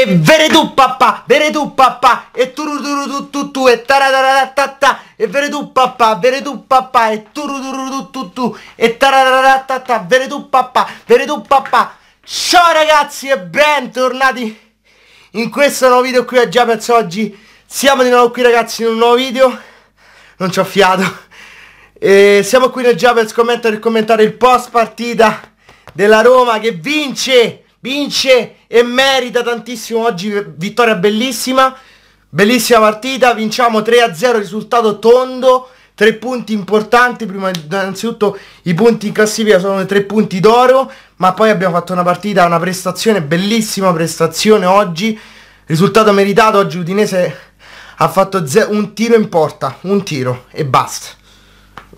E veredù papà, veredù papà, e turuturutututu, e taradaratatata, e veredù papà, veredù papà, e turuturutututu, e taradaratata, veredù papà, veredù papà. Ciao ragazzi e bentornati in questo nuovo video qui a già oggi siamo di nuovo qui ragazzi in un nuovo video non ci ho fiato e siamo qui nel già per commentare, commentare il post partita della Roma che vince vince e merita tantissimo oggi vittoria bellissima, bellissima partita, vinciamo 3-0 a risultato tondo, tre punti importanti, prima innanzitutto i punti in classifica sono i tre punti d'oro, ma poi abbiamo fatto una partita, una prestazione, bellissima prestazione oggi, risultato meritato, oggi Udinese ha fatto un tiro in porta, un tiro e basta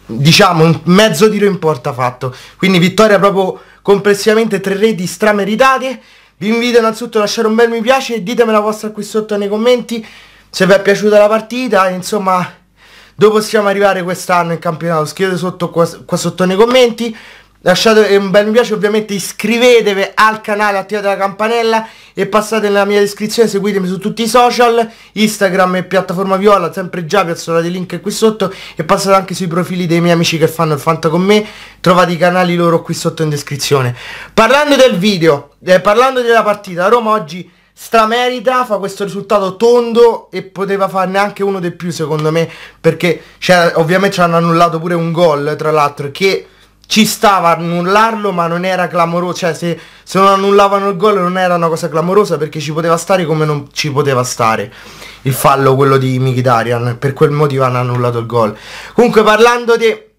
diciamo un mezzo tiro in porta fatto quindi vittoria proprio complessivamente tre reti strameritate vi invito innanzitutto a lasciare un bel mi piace e ditemi la vostra qui sotto nei commenti se vi è piaciuta la partita, insomma dove possiamo arrivare quest'anno in campionato scrivete sotto qua, qua sotto nei commenti lasciate un bel mi piace ovviamente iscrivetevi al canale attivate la campanella e passate nella mia descrizione seguitemi su tutti i social Instagram e piattaforma viola sempre già piazzate dei link qui sotto e passate anche sui profili dei miei amici che fanno il fanta con me trovate i canali loro qui sotto in descrizione parlando del video eh, parlando della partita Roma oggi stramerita, fa questo risultato tondo e poteva farne anche uno di più secondo me perché ovviamente ci hanno annullato pure un gol tra l'altro che ci stava annullarlo ma non era clamoroso, cioè se, se non annullavano il gol non era una cosa clamorosa perché ci poteva stare come non ci poteva stare il fallo quello di Mkhitaryan, per quel motivo hanno annullato il gol. Comunque parlando di...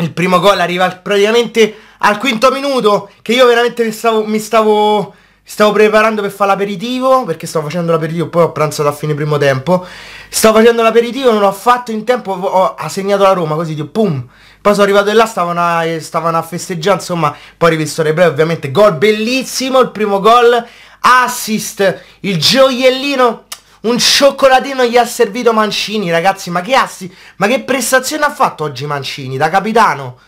Il primo gol arriva praticamente al quinto minuto che io veramente mi stavo, mi stavo Stavo preparando per fare l'aperitivo perché stavo facendo l'aperitivo poi ho pranzato a fine primo tempo Stavo facendo l'aperitivo non l'ho fatto in tempo ho segnato la Roma così tipo pum Poi sono arrivato là stavano a, stavano a festeggiare insomma Poi rivisto le replay ovviamente gol bellissimo il primo gol Assist il gioiellino un cioccolatino gli ha servito Mancini ragazzi ma che assi ma che prestazione ha fatto oggi Mancini da capitano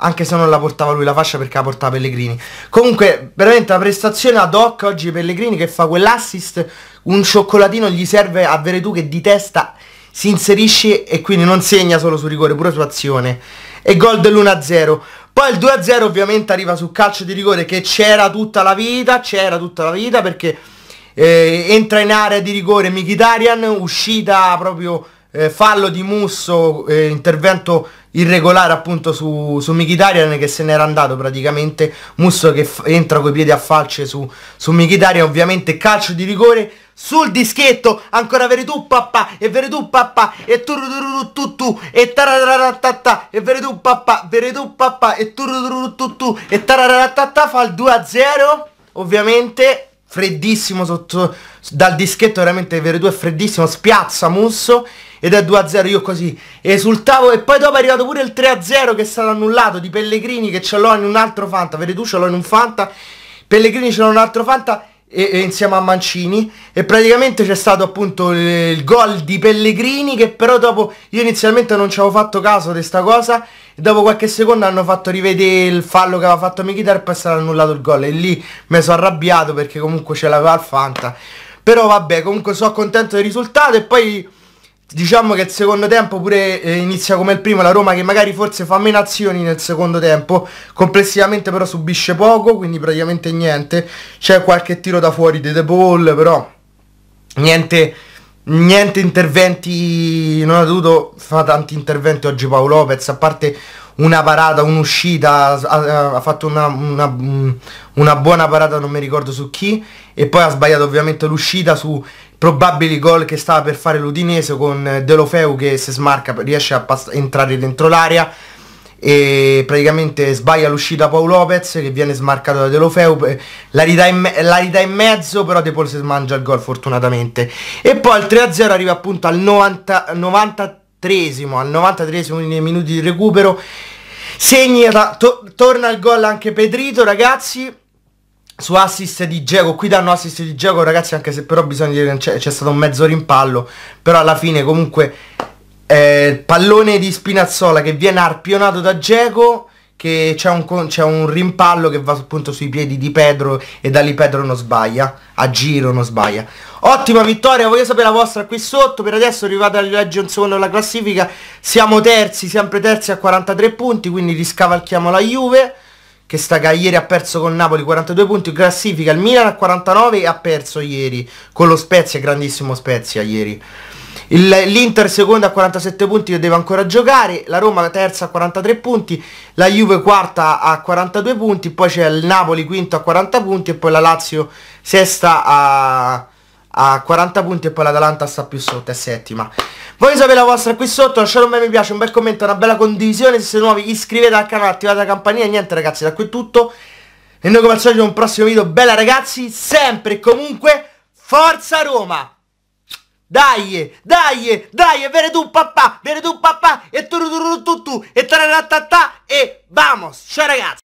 anche se non la portava lui la fascia perché la portava Pellegrini. Comunque, veramente la prestazione ad hoc oggi Pellegrini che fa quell'assist, un cioccolatino gli serve a tu che di testa si inserisce e quindi non segna solo su rigore, pure su azione. E gol dell'1-0. Poi il 2-0 ovviamente arriva sul calcio di rigore che c'era tutta la vita, c'era tutta la vita perché eh, entra in area di rigore Mkhitaryan, uscita proprio eh, fallo di Musso, eh, intervento irregolare appunto su, su Mkhitaryan che se n'era andato praticamente, Musso che entra coi piedi a falce su, su Mkhitaryan, ovviamente calcio di rigore sul dischetto, ancora Veretù papà, e Veretù papà, e turuturututu, e tarararatatà, e Veretù papà, Veretù papà, e turuturututu, e tarararatatà fa il 2-0, ovviamente freddissimo sotto dal dischetto veramente Veretù è freddissimo spiazza Musso ed è 2-0 io così esultavo e poi dopo è arrivato pure il 3-0 che è stato annullato di Pellegrini che ce l'ho in un altro Fanta, vedi tu ce l'ho in un Fanta, Pellegrini ce l'ho in un altro Fanta e, e insieme a Mancini e praticamente c'è stato appunto il, il gol di Pellegrini che però dopo io inizialmente non ci avevo fatto caso di sta cosa e dopo qualche secondo hanno fatto rivedere il fallo che aveva fatto Michitar e poi è stato annullato il gol e lì mi sono arrabbiato perché comunque ce l'aveva il Fanta però vabbè comunque sono contento del risultato e poi diciamo che il secondo tempo pure eh, inizia come il primo la Roma che magari forse fa meno azioni nel secondo tempo complessivamente però subisce poco quindi praticamente niente c'è qualche tiro da fuori di De Paul però niente niente interventi non ha dovuto fare tanti interventi oggi Paolo Lopez a parte una parata, un'uscita, ha, eh, ha fatto una, una, mm, una, buona parata, non mi ricordo su chi, e poi ha sbagliato ovviamente l'uscita su probabili gol che stava per fare l'Udinese con eh, Delofeu che se smarca riesce a entrare dentro l'area e praticamente sbaglia l'uscita Paolo Lopez che viene smarcato da Delofeu eh, la ridà in, me in mezzo però De Paul si smangia il gol fortunatamente e poi al 3-0 arriva appunto al 90, 90 al 93 nei minuti di recupero segna, to torna il gol anche Pedrito ragazzi su assist di Geco, qui danno assist di Geco ragazzi anche se però bisogna dire c'è, c'è stato un mezzo rimpallo, però alla fine comunque eh, pallone di Spinazzola che viene arpionato da Geco che c'è un, c'è un rimpallo che va appunto sui piedi di Pedro e da lì Pedro non sbaglia, a giro non sbaglia. Ottima vittoria, voglio sapere la vostra qui sotto, per adesso arrivate a leggere un secondo la classifica, siamo terzi, sempre terzi a 43 punti, quindi riscavalchiamo la Juve che sta che ieri ha perso con Napoli 42 punti in classifica, il Milan a 49 e ha perso ieri con lo Spezia, grandissimo Spezia ieri. L'Inter seconda a 47 punti che deve ancora giocare, la Roma terza a 43 punti, la Juve quarta a 42 punti, poi c'è il Napoli quinto a 40 punti e poi la Lazio sesta a, a 40 punti e poi l'Atalanta sta più sotto, è settima. Voglio sapere la vostra qui sotto, lasciate un bel mi piace, un bel commento, una bella condivisione, se siete nuovi iscrivetevi al canale, attivate la campanella e niente ragazzi, da qui è tutto. E noi come al solito un prossimo video, bella ragazzi, sempre e comunque, Forza Roma! Dai, dai, dai, e vere tu papà, vere tu papà, e tu tu tu tu, e tararatatà, e vamos, ciao ragazzi!